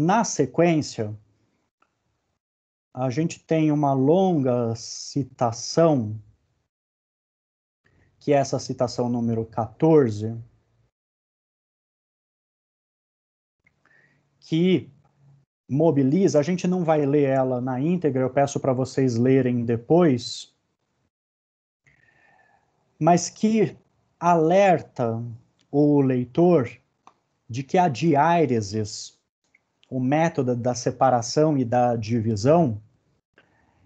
Na sequência, a gente tem uma longa citação, que é essa citação número 14, que mobiliza, a gente não vai ler ela na íntegra, eu peço para vocês lerem depois, mas que alerta o leitor de que a diáresis o método da separação e da divisão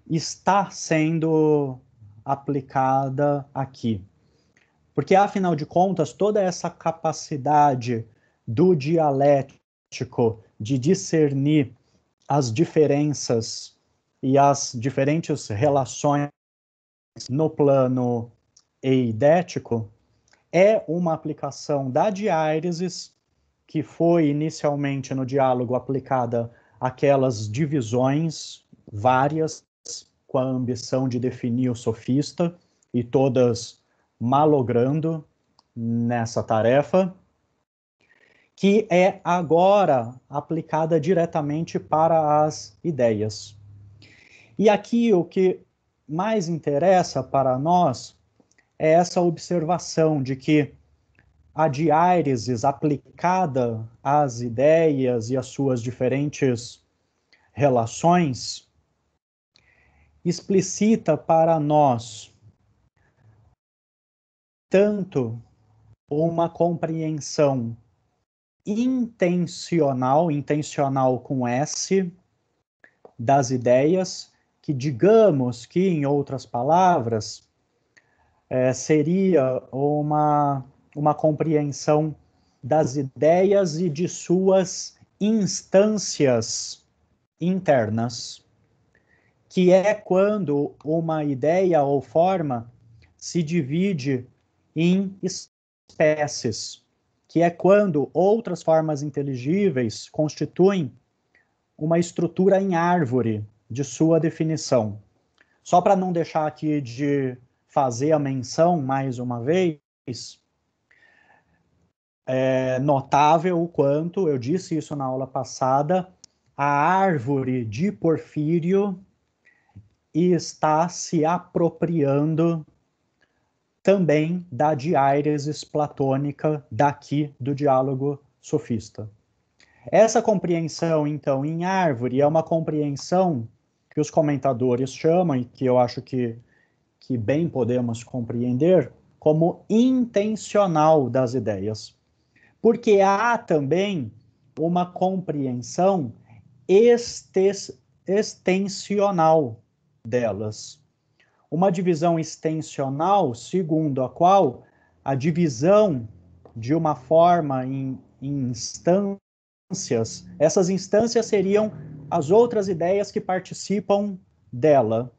está sendo aplicada aqui. Porque, afinal de contas, toda essa capacidade do dialético de discernir as diferenças e as diferentes relações no plano eidético é uma aplicação da diáresis que foi inicialmente no diálogo aplicada aquelas divisões várias com a ambição de definir o sofista e todas malogrando nessa tarefa, que é agora aplicada diretamente para as ideias. E aqui o que mais interessa para nós é essa observação de que a diáresis aplicada às ideias e às suas diferentes relações explicita para nós tanto uma compreensão intencional, intencional com S, das ideias, que digamos que, em outras palavras, é, seria uma uma compreensão das ideias e de suas instâncias internas, que é quando uma ideia ou forma se divide em espécies, que é quando outras formas inteligíveis constituem uma estrutura em árvore de sua definição. Só para não deixar aqui de fazer a menção mais uma vez, é notável o quanto, eu disse isso na aula passada, a árvore de Porfírio está se apropriando também da diáresis platônica daqui do diálogo sofista. Essa compreensão, então, em árvore é uma compreensão que os comentadores chamam, e que eu acho que, que bem podemos compreender, como intencional das ideias porque há também uma compreensão estes, extensional delas. Uma divisão extensional, segundo a qual a divisão de uma forma em, em instâncias, essas instâncias seriam as outras ideias que participam dela,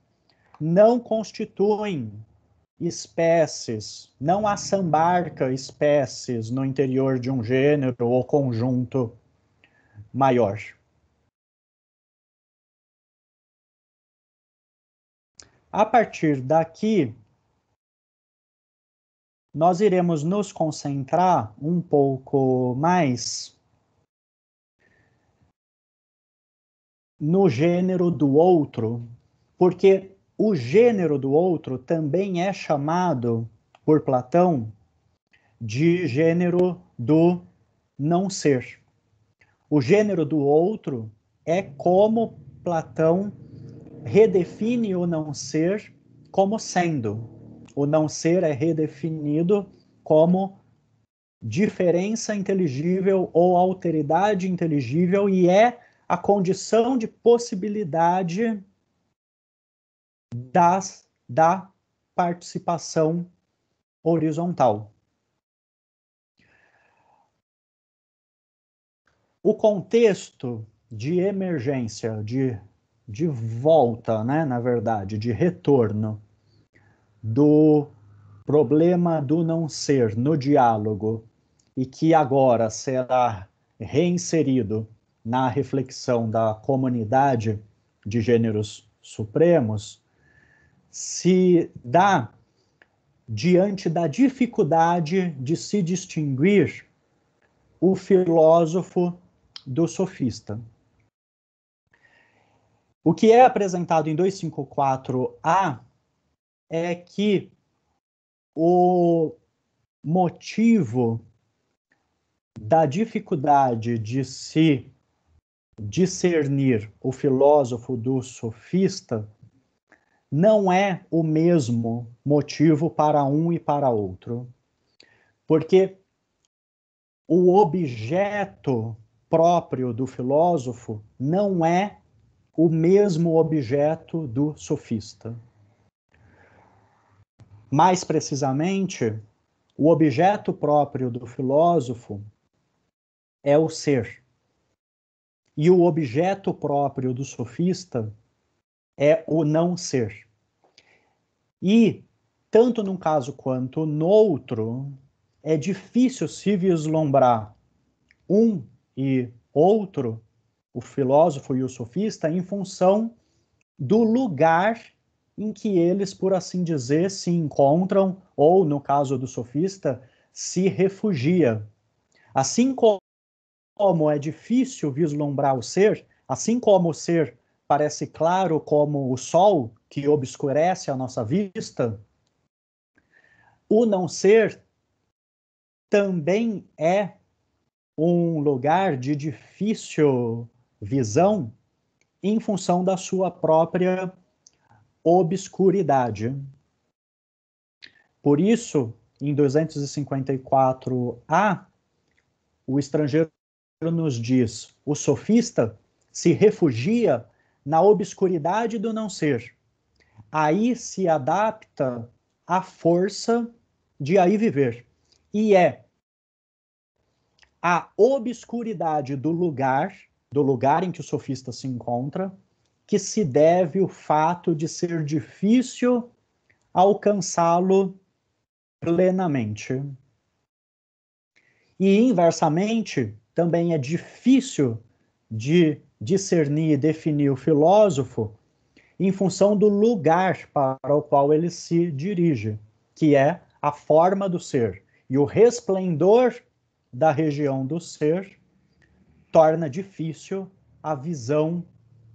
não constituem espécies. Não assambarca espécies no interior de um gênero ou conjunto maior. A partir daqui, nós iremos nos concentrar um pouco mais no gênero do outro, porque o gênero do outro também é chamado por Platão de gênero do não ser. O gênero do outro é como Platão redefine o não ser como sendo. O não ser é redefinido como diferença inteligível ou alteridade inteligível e é a condição de possibilidade das, da participação horizontal. O contexto de emergência, de, de volta, né, na verdade, de retorno do problema do não ser no diálogo e que agora será reinserido na reflexão da comunidade de gêneros supremos, se dá diante da dificuldade de se distinguir o filósofo do sofista. O que é apresentado em 254A é que o motivo da dificuldade de se discernir o filósofo do sofista não é o mesmo motivo para um e para outro, porque o objeto próprio do filósofo não é o mesmo objeto do sofista. Mais precisamente, o objeto próprio do filósofo é o ser. E o objeto próprio do sofista é o não ser. E, tanto num caso quanto no outro, é difícil se vislumbrar um e outro, o filósofo e o sofista, em função do lugar em que eles, por assim dizer, se encontram, ou, no caso do sofista, se refugia. Assim como é difícil vislumbrar o ser, assim como o ser parece claro como o sol que obscurece a nossa vista, o não ser também é um lugar de difícil visão em função da sua própria obscuridade. Por isso, em 254a, o estrangeiro nos diz: o sofista se refugia na obscuridade do não ser. Aí se adapta a força de aí viver. E é a obscuridade do lugar, do lugar em que o sofista se encontra, que se deve o fato de ser difícil alcançá-lo plenamente. E inversamente, também é difícil de discernir e definir o filósofo em função do lugar para o qual ele se dirige, que é a forma do ser. E o resplendor da região do ser torna difícil a visão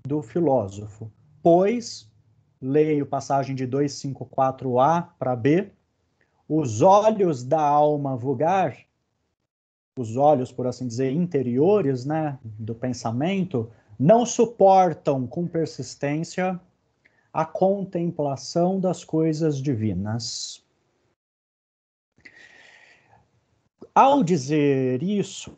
do filósofo, pois, leio passagem de 254a para b, os olhos da alma vulgar, os olhos, por assim dizer, interiores né, do pensamento, não suportam com persistência a contemplação das coisas divinas. Ao dizer isso,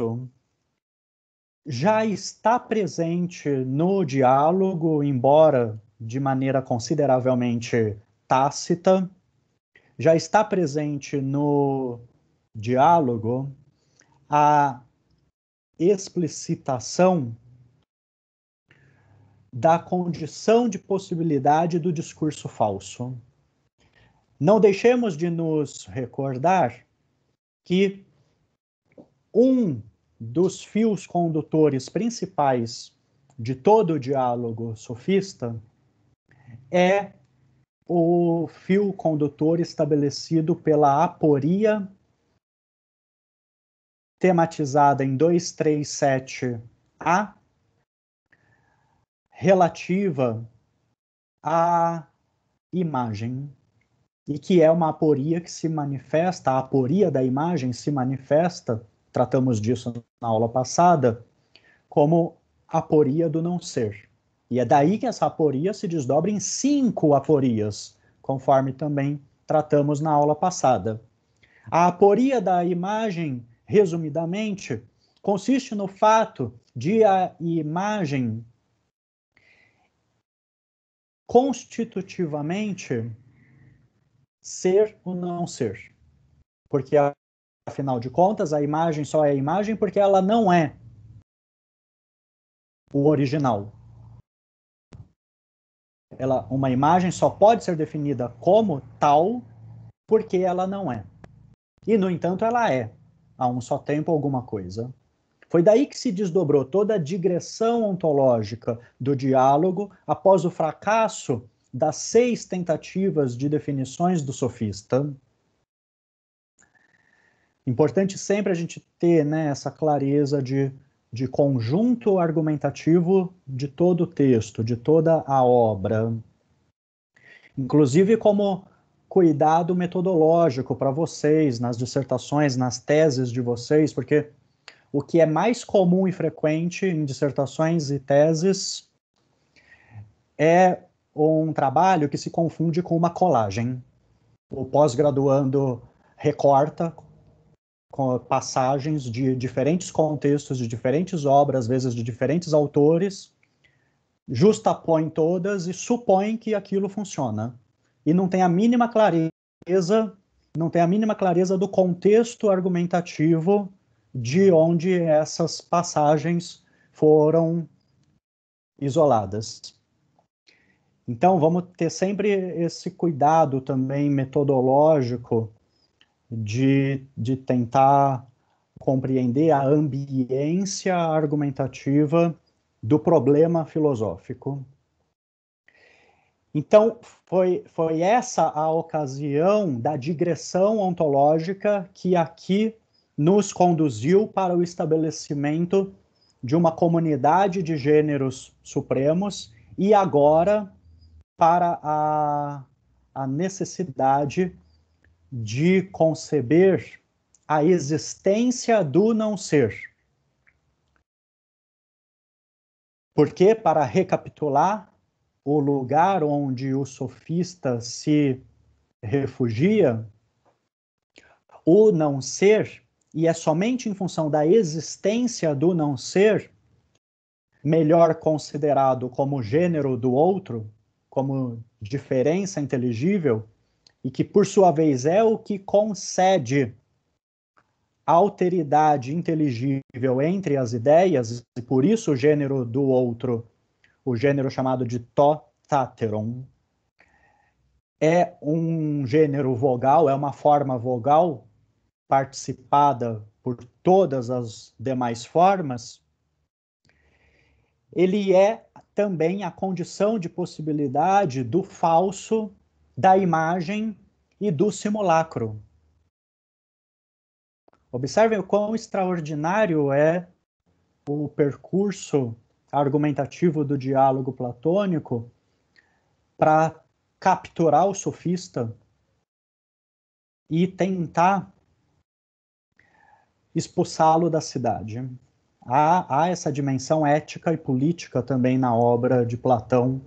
já está presente no diálogo, embora de maneira consideravelmente tácita, já está presente no diálogo a explicitação da condição de possibilidade do discurso falso. Não deixemos de nos recordar que um dos fios condutores principais de todo o diálogo sofista é o fio condutor estabelecido pela aporia tematizada em 237A relativa à imagem e que é uma aporia que se manifesta, a aporia da imagem se manifesta, tratamos disso na aula passada, como aporia do não ser. E é daí que essa aporia se desdobra em cinco aporias, conforme também tratamos na aula passada. A aporia da imagem, resumidamente, consiste no fato de a imagem constitutivamente ser ou não ser. Porque, afinal de contas, a imagem só é imagem porque ela não é o original. Ela, uma imagem só pode ser definida como tal porque ela não é. E, no entanto, ela é, a um só tempo, alguma coisa. Foi daí que se desdobrou toda a digressão ontológica do diálogo após o fracasso das seis tentativas de definições do sofista. Importante sempre a gente ter né, essa clareza de, de conjunto argumentativo de todo o texto, de toda a obra. Inclusive, como cuidado metodológico para vocês, nas dissertações, nas teses de vocês, porque o que é mais comum e frequente em dissertações e teses é um trabalho que se confunde com uma colagem. O pós-graduando recorta passagens de diferentes contextos, de diferentes obras, às vezes de diferentes autores, justapõe todas e supõe que aquilo funciona. E não tem a mínima clareza, não tem a mínima clareza do contexto argumentativo de onde essas passagens foram isoladas. Então, vamos ter sempre esse cuidado também metodológico de, de tentar compreender a ambiência argumentativa do problema filosófico. Então, foi, foi essa a ocasião da digressão ontológica que aqui nos conduziu para o estabelecimento de uma comunidade de gêneros supremos e agora para a, a necessidade de conceber a existência do não ser. Porque, para recapitular, o lugar onde o sofista se refugia, o não ser e é somente em função da existência do não ser, melhor considerado como gênero do outro, como diferença inteligível, e que por sua vez é o que concede a alteridade inteligível entre as ideias, e por isso o gênero do outro, o gênero chamado de totateron, é um gênero vogal, é uma forma vogal participada por todas as demais formas, ele é também a condição de possibilidade do falso, da imagem e do simulacro. Observem o quão extraordinário é o percurso argumentativo do diálogo platônico para capturar o sofista e tentar expulsá-lo da cidade. Há, há essa dimensão ética e política também na obra de Platão,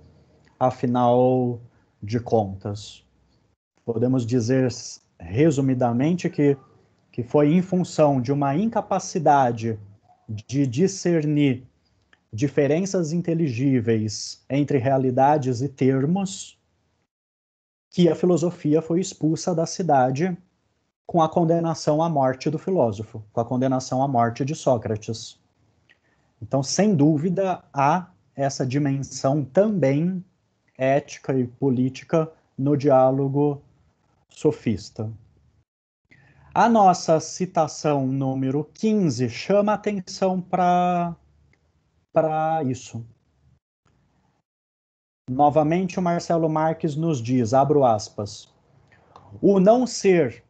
afinal de contas. Podemos dizer resumidamente que, que foi em função de uma incapacidade de discernir diferenças inteligíveis entre realidades e termos, que a filosofia foi expulsa da cidade com a condenação à morte do filósofo, com a condenação à morte de Sócrates. Então, sem dúvida, há essa dimensão também ética e política no diálogo sofista. A nossa citação número 15 chama atenção para isso. Novamente, o Marcelo Marques nos diz, abro aspas, o não ser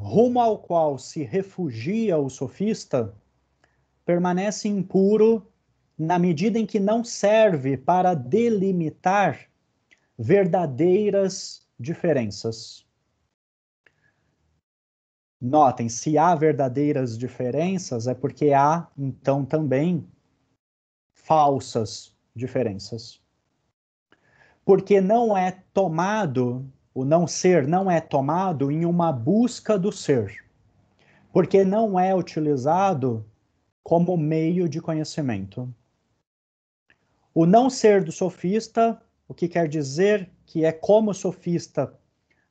rumo ao qual se refugia o sofista, permanece impuro na medida em que não serve para delimitar verdadeiras diferenças. Notem, se há verdadeiras diferenças, é porque há, então, também falsas diferenças. Porque não é tomado o não ser não é tomado em uma busca do ser, porque não é utilizado como meio de conhecimento. O não ser do sofista, o que quer dizer que é como o sofista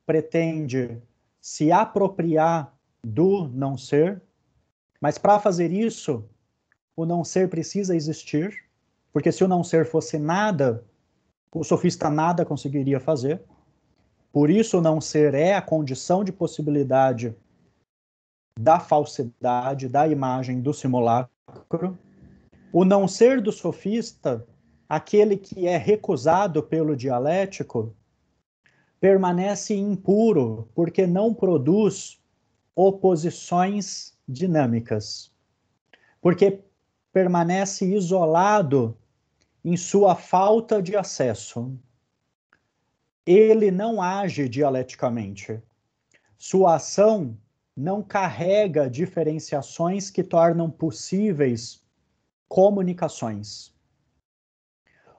pretende se apropriar do não ser, mas para fazer isso, o não ser precisa existir, porque se o não ser fosse nada, o sofista nada conseguiria fazer. Por isso, não ser é a condição de possibilidade da falsidade, da imagem, do simulacro. O não ser do sofista, aquele que é recusado pelo dialético, permanece impuro porque não produz oposições dinâmicas, porque permanece isolado em sua falta de acesso ele não age dialeticamente. Sua ação não carrega diferenciações que tornam possíveis comunicações.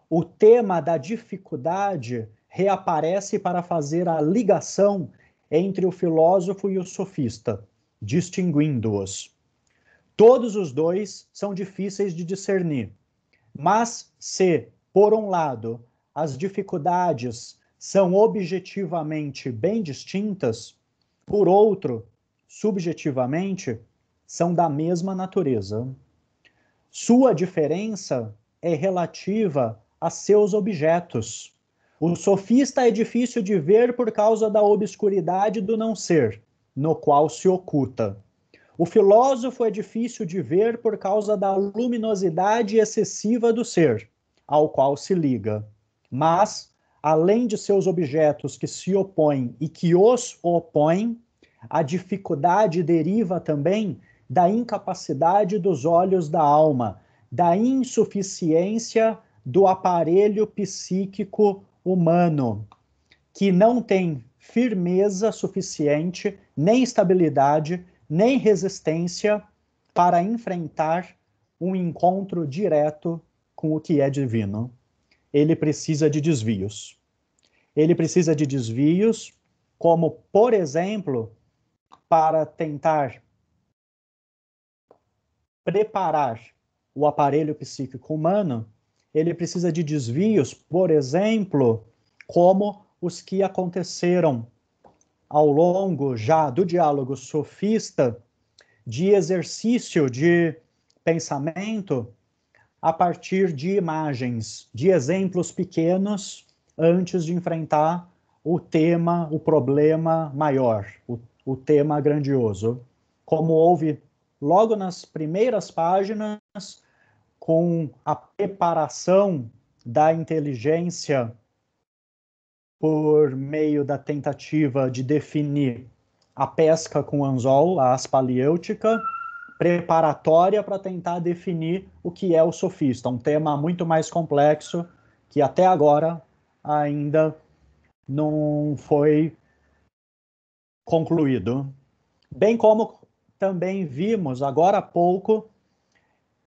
O tema da dificuldade reaparece para fazer a ligação entre o filósofo e o sofista, distinguindo-os. Todos os dois são difíceis de discernir, mas se, por um lado, as dificuldades são objetivamente bem distintas, por outro, subjetivamente, são da mesma natureza. Sua diferença é relativa a seus objetos. O sofista é difícil de ver por causa da obscuridade do não ser, no qual se oculta. O filósofo é difícil de ver por causa da luminosidade excessiva do ser, ao qual se liga. Mas além de seus objetos que se opõem e que os opõem, a dificuldade deriva também da incapacidade dos olhos da alma, da insuficiência do aparelho psíquico humano, que não tem firmeza suficiente, nem estabilidade, nem resistência para enfrentar um encontro direto com o que é divino ele precisa de desvios. Ele precisa de desvios, como, por exemplo, para tentar preparar o aparelho psíquico humano, ele precisa de desvios, por exemplo, como os que aconteceram ao longo já do diálogo sofista de exercício de pensamento a partir de imagens, de exemplos pequenos, antes de enfrentar o tema, o problema maior, o, o tema grandioso. Como houve logo nas primeiras páginas, com a preparação da inteligência por meio da tentativa de definir a pesca com anzol, a aspaliêutica, preparatória para tentar definir o que é o sofista, um tema muito mais complexo que até agora ainda não foi concluído. Bem como também vimos agora há pouco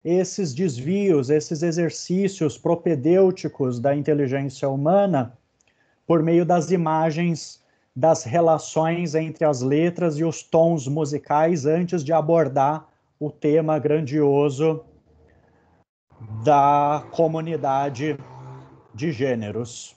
esses desvios, esses exercícios propedêuticos da inteligência humana por meio das imagens das relações entre as letras e os tons musicais antes de abordar o tema grandioso da comunidade de gêneros.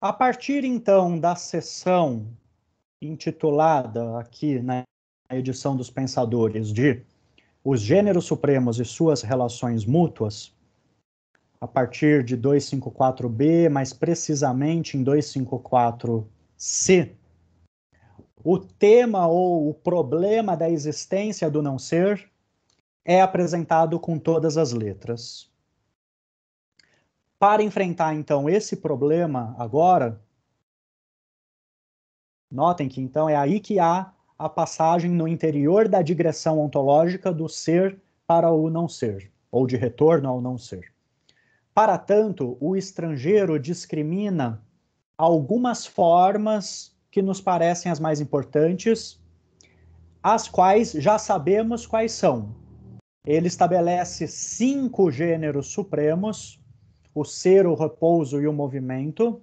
A partir então da sessão intitulada aqui na né, edição dos Pensadores de Os Gêneros Supremos e Suas Relações Mútuas, a partir de 254b, mais precisamente em 254c, o tema ou o problema da existência do não ser é apresentado com todas as letras. Para enfrentar então esse problema agora, notem que então é aí que há a passagem no interior da digressão ontológica do ser para o não ser, ou de retorno ao não ser. Para tanto, o estrangeiro discrimina algumas formas que nos parecem as mais importantes, as quais já sabemos quais são. Ele estabelece cinco gêneros supremos: o ser, o repouso e o movimento.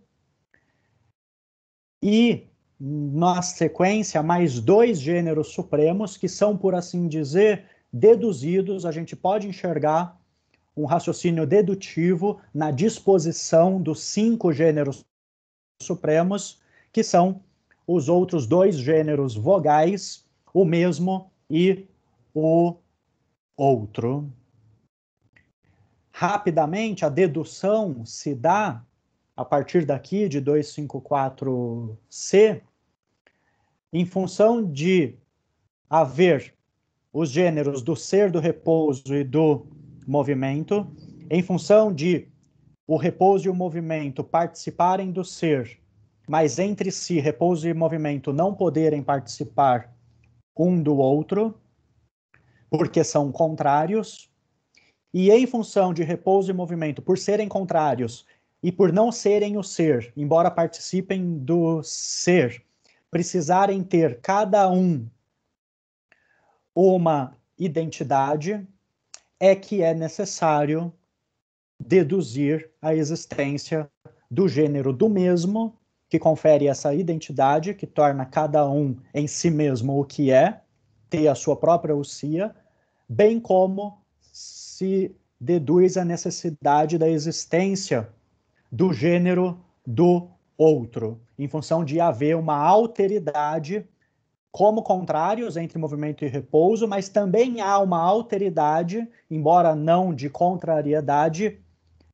E na sequência, mais dois gêneros supremos que são, por assim dizer, deduzidos. A gente pode enxergar um raciocínio dedutivo na disposição dos cinco gêneros supremos, que são os outros dois gêneros vogais, o mesmo e o outro. Rapidamente, a dedução se dá a partir daqui de 254C, em função de haver os gêneros do ser do repouso e do movimento, em função de o repouso e o movimento participarem do ser, mas entre si repouso e movimento não poderem participar um do outro, porque são contrários, e em função de repouso e movimento, por serem contrários, e por não serem o ser, embora participem do ser, precisarem ter cada um uma identidade, é que é necessário deduzir a existência do gênero do mesmo, que confere essa identidade, que torna cada um em si mesmo o que é, ter a sua própria ucia, bem como se deduz a necessidade da existência do gênero do outro, em função de haver uma alteridade como contrários entre movimento e repouso, mas também há uma alteridade, embora não de contrariedade,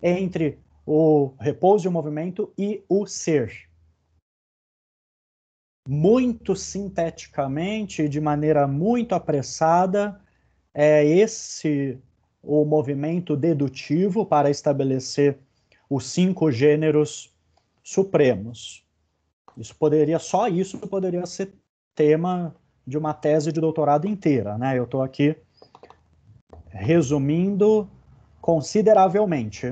entre o repouso e o movimento e o ser. Muito sinteticamente, de maneira muito apressada, é esse o movimento dedutivo para estabelecer os cinco gêneros supremos. Isso poderia, só isso poderia ser tema de uma tese de doutorado inteira, né? Eu estou aqui resumindo consideravelmente.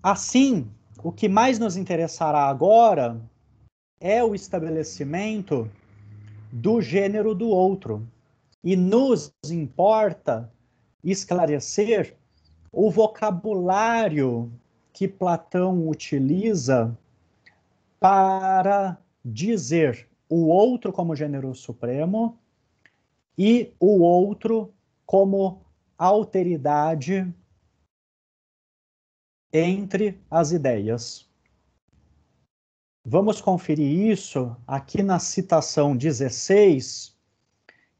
Assim, o que mais nos interessará agora é o estabelecimento do gênero do outro. E nos importa esclarecer o vocabulário que Platão utiliza para dizer o outro como gênero supremo e o outro como alteridade entre as ideias. Vamos conferir isso aqui na citação 16,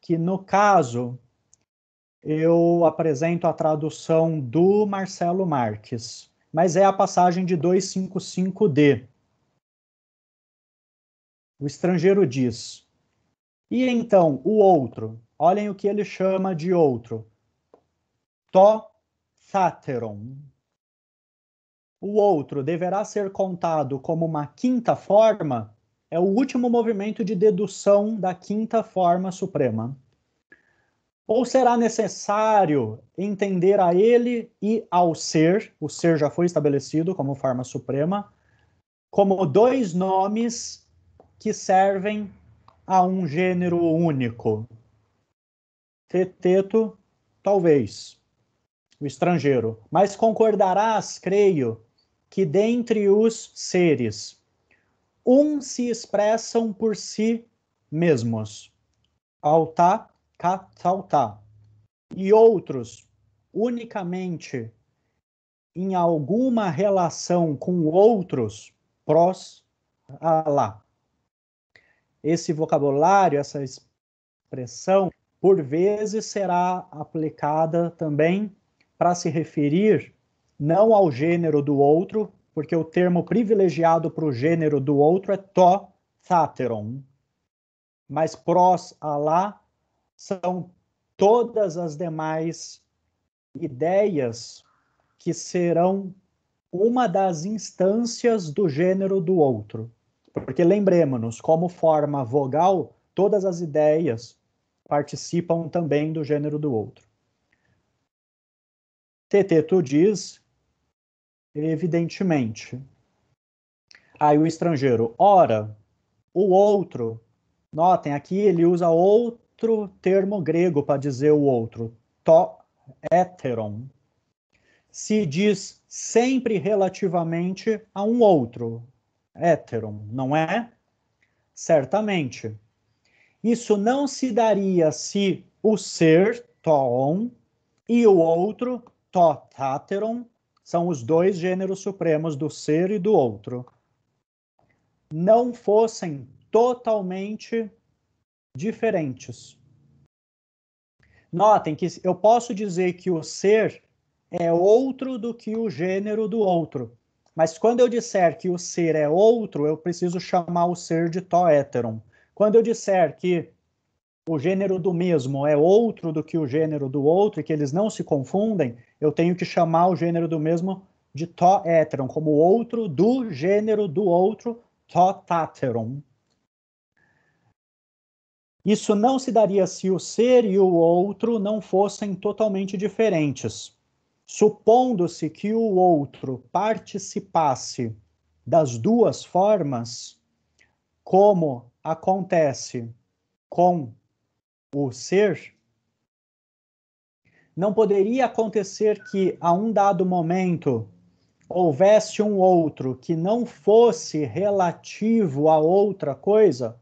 que no caso eu apresento a tradução do Marcelo Marques, mas é a passagem de 255D. O estrangeiro diz. E então, o outro, olhem o que ele chama de outro. To Thateron. O outro deverá ser contado como uma quinta forma, é o último movimento de dedução da quinta forma suprema. Ou será necessário entender a ele e ao ser, o ser já foi estabelecido como forma suprema, como dois nomes que servem a um gênero único? Teteto, talvez, o estrangeiro. Mas concordarás, creio, que dentre os seres, um se expressam por si mesmos. Altá cataltar, tá. e outros unicamente em alguma relação com outros prós a lá. Esse vocabulário, essa expressão, por vezes será aplicada também para se referir não ao gênero do outro, porque o termo privilegiado para o gênero do outro é to, thateron, mas prós a lá são todas as demais ideias que serão uma das instâncias do gênero do outro. Porque lembremos-nos, como forma vogal, todas as ideias participam também do gênero do outro. tu diz, evidentemente. Aí o estrangeiro, ora, o outro, notem, aqui ele usa outro outro termo grego para dizer o outro, to heteron, se diz sempre relativamente a um outro, heteron, não é? Certamente. Isso não se daria se o ser, toon, e o outro, to totateron, são os dois gêneros supremos do ser e do outro, não fossem totalmente diferentes. Notem que eu posso dizer que o ser é outro do que o gênero do outro. Mas quando eu disser que o ser é outro, eu preciso chamar o ser de toéteron. Quando eu disser que o gênero do mesmo é outro do que o gênero do outro e que eles não se confundem, eu tenho que chamar o gênero do mesmo de toéteron, como outro do gênero do outro, totáteron. Isso não se daria se o ser e o outro não fossem totalmente diferentes. Supondo-se que o outro participasse das duas formas, como acontece com o ser, não poderia acontecer que a um dado momento houvesse um outro que não fosse relativo a outra coisa?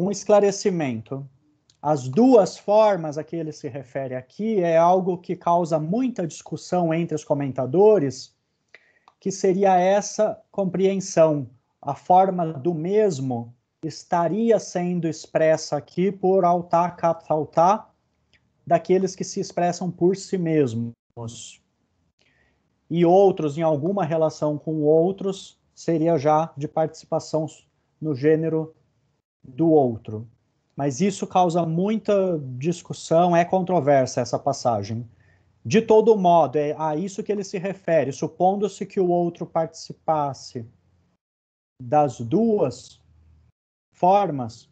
Um esclarecimento. As duas formas a que ele se refere aqui é algo que causa muita discussão entre os comentadores, que seria essa compreensão. A forma do mesmo estaria sendo expressa aqui por altar daqueles que se expressam por si mesmos. E outros, em alguma relação com outros, seria já de participação no gênero do outro. Mas isso causa muita discussão, é controversa essa passagem. De todo modo, é a isso que ele se refere, supondo-se que o outro participasse das duas formas,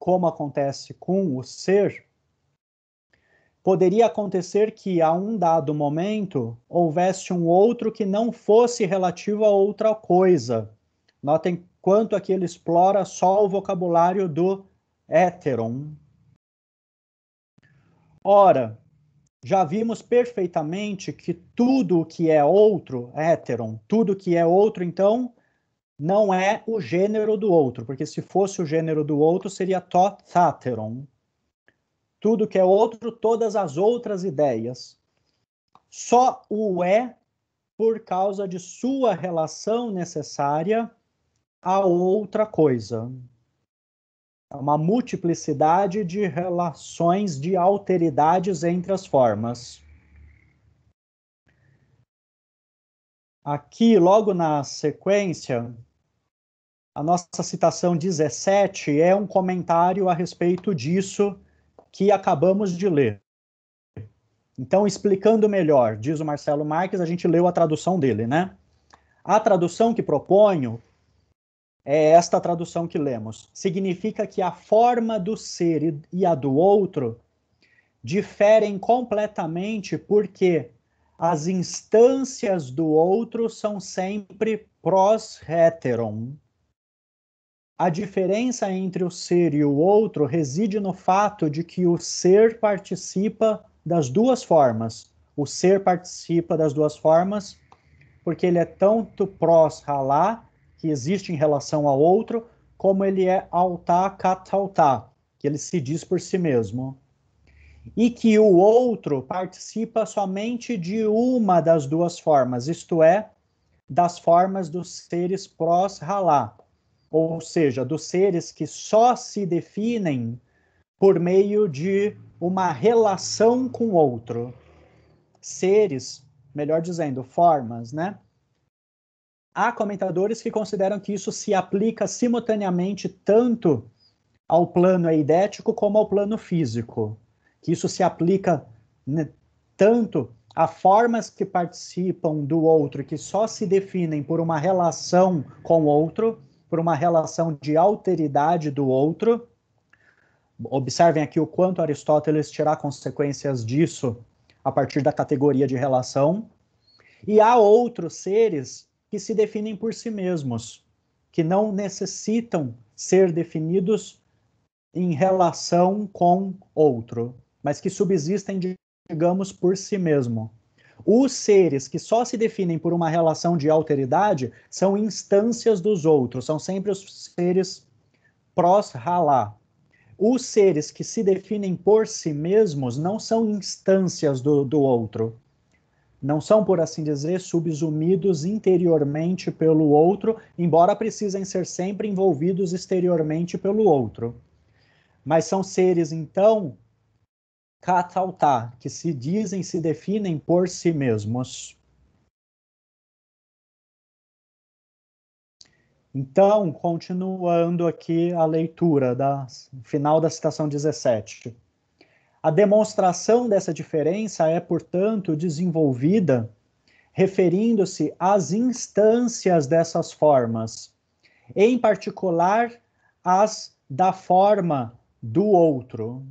como acontece com o ser, poderia acontecer que a um dado momento houvesse um outro que não fosse relativo a outra coisa. Notem quanto aqui é ele explora só o vocabulário do heteron. Ora, já vimos perfeitamente que tudo que é outro, heteron, tudo que é outro, então, não é o gênero do outro, porque se fosse o gênero do outro, seria totateron. Tudo que é outro, todas as outras ideias. Só o é por causa de sua relação necessária a outra coisa. É uma multiplicidade de relações de alteridades entre as formas. Aqui, logo na sequência, a nossa citação 17 é um comentário a respeito disso que acabamos de ler. Então, explicando melhor, diz o Marcelo Marques, a gente leu a tradução dele, né? A tradução que proponho é esta tradução que lemos. Significa que a forma do ser e a do outro diferem completamente porque as instâncias do outro são sempre pros heteron. A diferença entre o ser e o outro reside no fato de que o ser participa das duas formas. O ser participa das duas formas porque ele é tanto prós ralá que existe em relação ao outro, como ele é autá cataltá, que ele se diz por si mesmo. E que o outro participa somente de uma das duas formas, isto é, das formas dos seres prós-halá, ou seja, dos seres que só se definem por meio de uma relação com o outro. Seres, melhor dizendo, formas, né? Há comentadores que consideram que isso se aplica simultaneamente tanto ao plano eidético como ao plano físico, que isso se aplica né, tanto a formas que participam do outro, que só se definem por uma relação com o outro, por uma relação de alteridade do outro. Observem aqui o quanto Aristóteles tirar consequências disso a partir da categoria de relação. E há outros seres que se definem por si mesmos, que não necessitam ser definidos em relação com outro, mas que subsistem, digamos, por si mesmo. Os seres que só se definem por uma relação de alteridade são instâncias dos outros, são sempre os seres prós-ralá. Os seres que se definem por si mesmos não são instâncias do, do outro, não são, por assim dizer, subsumidos interiormente pelo outro, embora precisem ser sempre envolvidos exteriormente pelo outro. Mas são seres, então, cataltar, que se dizem, se definem por si mesmos. Então, continuando aqui a leitura, da final da citação 17. A demonstração dessa diferença é, portanto, desenvolvida referindo-se às instâncias dessas formas, em particular as da forma do outro.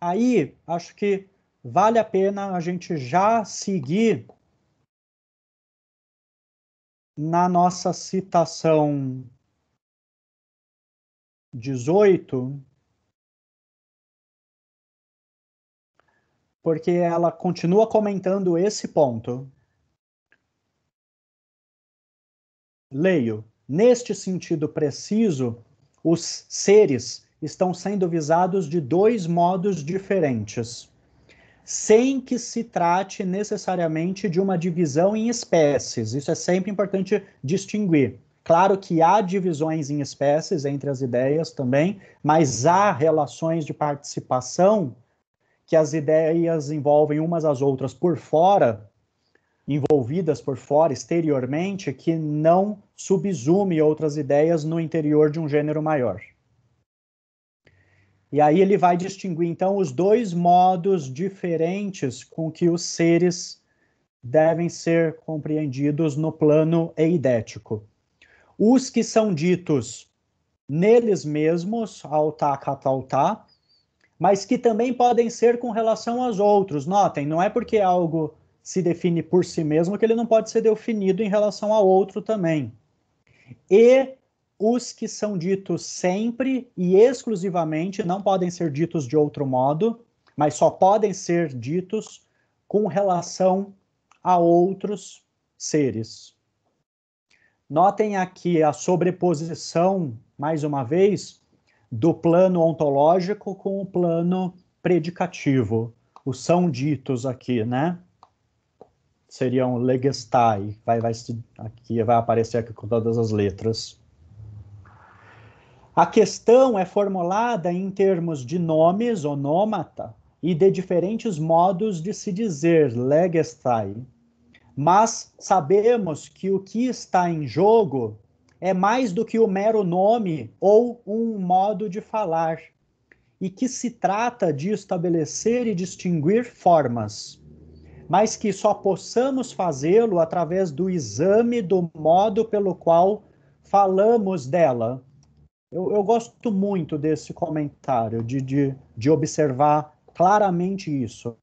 Aí, acho que vale a pena a gente já seguir na nossa citação 18, porque ela continua comentando esse ponto. Leio. Neste sentido preciso, os seres estão sendo visados de dois modos diferentes, sem que se trate necessariamente de uma divisão em espécies. Isso é sempre importante distinguir. Claro que há divisões em espécies entre as ideias também, mas há relações de participação que as ideias envolvem umas às outras por fora, envolvidas por fora, exteriormente, que não subsume outras ideias no interior de um gênero maior. E aí ele vai distinguir, então, os dois modos diferentes com que os seres devem ser compreendidos no plano eidético os que são ditos neles mesmos, altá, catautá, mas que também podem ser com relação aos outros. Notem, não é porque algo se define por si mesmo que ele não pode ser definido em relação a outro também. E os que são ditos sempre e exclusivamente não podem ser ditos de outro modo, mas só podem ser ditos com relação a outros seres. Notem aqui a sobreposição, mais uma vez, do plano ontológico com o plano predicativo. Os são ditos aqui, né? Seriam legestai, vai, vai, aqui, vai aparecer aqui com todas as letras. A questão é formulada em termos de nomes, onômata, e de diferentes modos de se dizer, legestai mas sabemos que o que está em jogo é mais do que o mero nome ou um modo de falar, e que se trata de estabelecer e distinguir formas, mas que só possamos fazê-lo através do exame do modo pelo qual falamos dela. Eu, eu gosto muito desse comentário, de, de, de observar claramente isso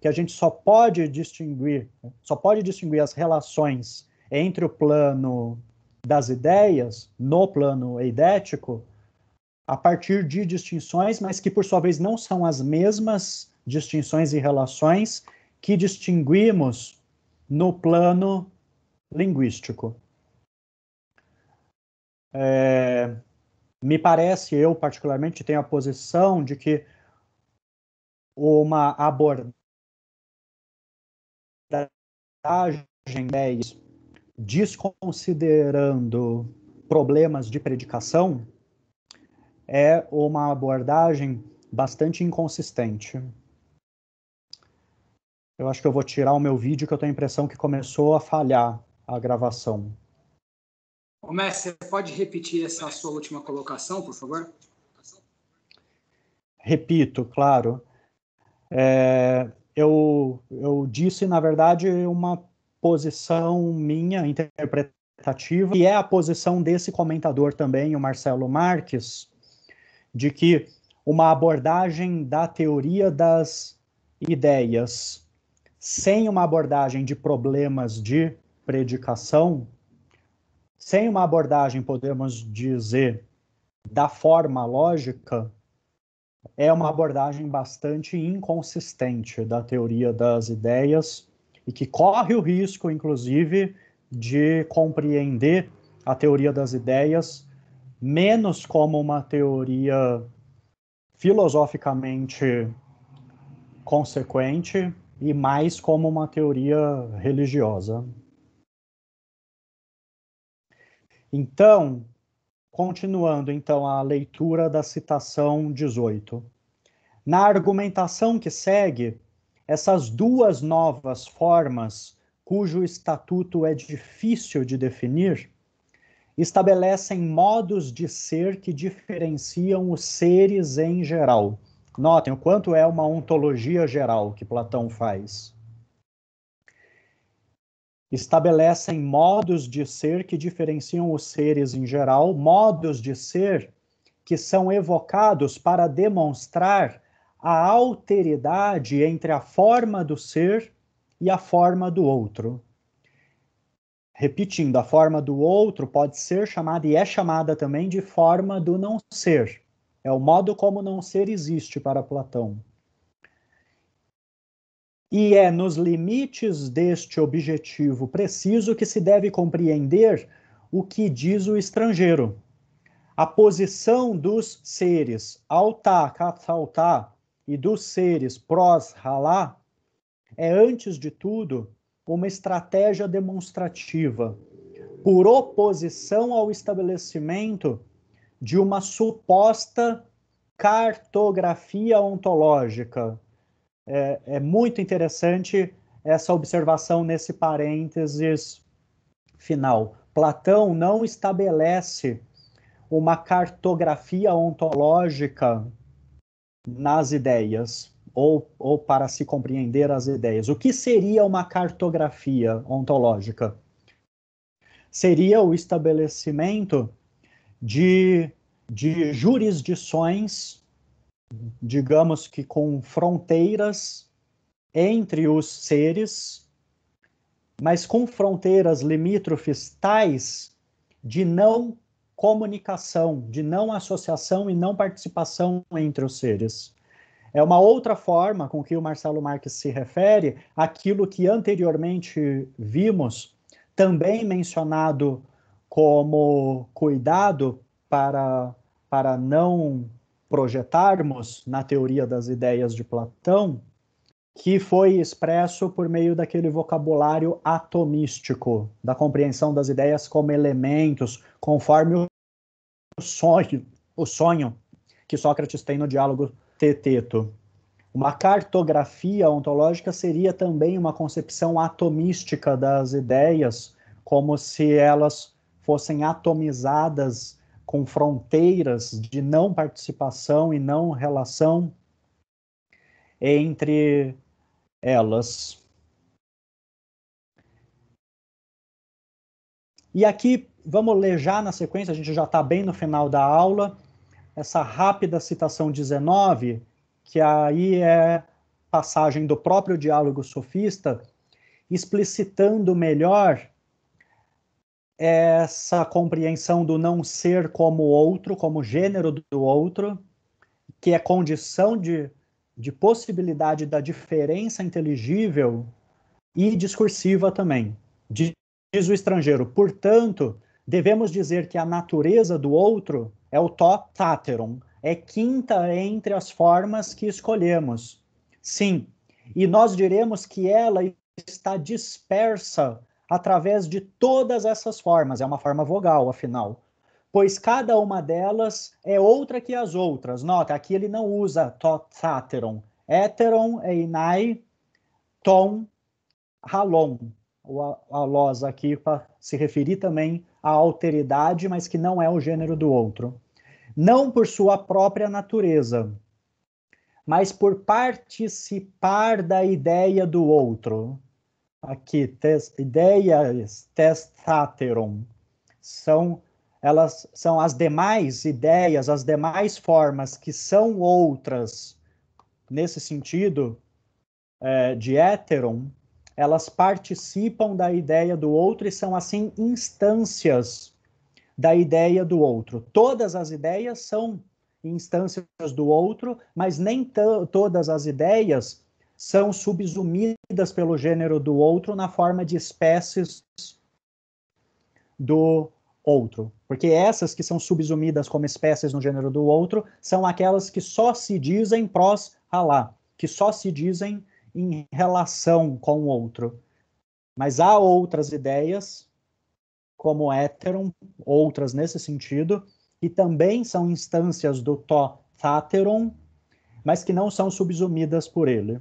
que a gente só pode distinguir, só pode distinguir as relações entre o plano das ideias, no plano eidético, a partir de distinções, mas que por sua vez não são as mesmas distinções e relações que distinguimos no plano linguístico. É, me parece, eu particularmente tenho a posição de que uma abordagem abordagem 10 né, desconsiderando problemas de predicação é uma abordagem bastante inconsistente. Eu acho que eu vou tirar o meu vídeo, que eu tenho a impressão que começou a falhar a gravação. Ô, mestre, você pode repetir essa sua última colocação, por favor? Repito, claro. É, eu, eu disse, na verdade, uma posição minha interpretativa, e é a posição desse comentador também, o Marcelo Marques, de que uma abordagem da teoria das ideias sem uma abordagem de problemas de predicação, sem uma abordagem, podemos dizer, da forma lógica, é uma abordagem bastante inconsistente da teoria das ideias e que corre o risco, inclusive, de compreender a teoria das ideias menos como uma teoria filosoficamente consequente e mais como uma teoria religiosa. Então, Continuando então a leitura da citação 18. Na argumentação que segue, essas duas novas formas, cujo estatuto é difícil de definir, estabelecem modos de ser que diferenciam os seres em geral. Notem o quanto é uma ontologia geral que Platão faz estabelecem modos de ser que diferenciam os seres em geral, modos de ser que são evocados para demonstrar a alteridade entre a forma do ser e a forma do outro. Repetindo, a forma do outro pode ser chamada e é chamada também de forma do não ser. É o modo como não ser existe para Platão. E é nos limites deste objetivo preciso que se deve compreender o que diz o estrangeiro. A posição dos seres alta, katsalta, e dos seres prós, halá, é, antes de tudo, uma estratégia demonstrativa, por oposição ao estabelecimento de uma suposta cartografia ontológica, é, é muito interessante essa observação nesse parênteses final. Platão não estabelece uma cartografia ontológica nas ideias, ou, ou para se compreender as ideias. O que seria uma cartografia ontológica? Seria o estabelecimento de, de jurisdições digamos que com fronteiras entre os seres, mas com fronteiras limítrofes tais de não comunicação, de não associação e não participação entre os seres. É uma outra forma com que o Marcelo Marques se refere àquilo que anteriormente vimos, também mencionado como cuidado para, para não projetarmos na teoria das ideias de Platão, que foi expresso por meio daquele vocabulário atomístico, da compreensão das ideias como elementos, conforme o sonho, o sonho que Sócrates tem no diálogo Teteto. Uma cartografia ontológica seria também uma concepção atomística das ideias, como se elas fossem atomizadas com fronteiras de não participação e não relação entre elas. E aqui vamos ler já na sequência, a gente já está bem no final da aula, essa rápida citação 19, que aí é passagem do próprio diálogo sofista, explicitando melhor essa compreensão do não ser como outro, como gênero do outro, que é condição de, de possibilidade da diferença inteligível e discursiva também. Diz o estrangeiro, portanto, devemos dizer que a natureza do outro é o totáteron, é quinta entre as formas que escolhemos. Sim, e nós diremos que ela está dispersa através de todas essas formas, é uma forma vogal, afinal, pois cada uma delas é outra que as outras. Nota, aqui ele não usa totáteron. Éteron é inai, tom, halon. A losa aqui para se referir também à alteridade, mas que não é o gênero do outro. Não por sua própria natureza, mas por participar da ideia do outro aqui, tes, ideias testateron, são elas são as demais ideias, as demais formas que são outras nesse sentido é, de heteron, elas participam da ideia do outro e são assim instâncias da ideia do outro. Todas as ideias são instâncias do outro, mas nem todas as ideias são subsumidas pelo gênero do outro na forma de espécies do outro. Porque essas que são subsumidas como espécies no gênero do outro são aquelas que só se dizem prós a lá, que só se dizem em relação com o outro. Mas há outras ideias, como heteron, outras nesse sentido, que também são instâncias do to mas que não são subsumidas por ele.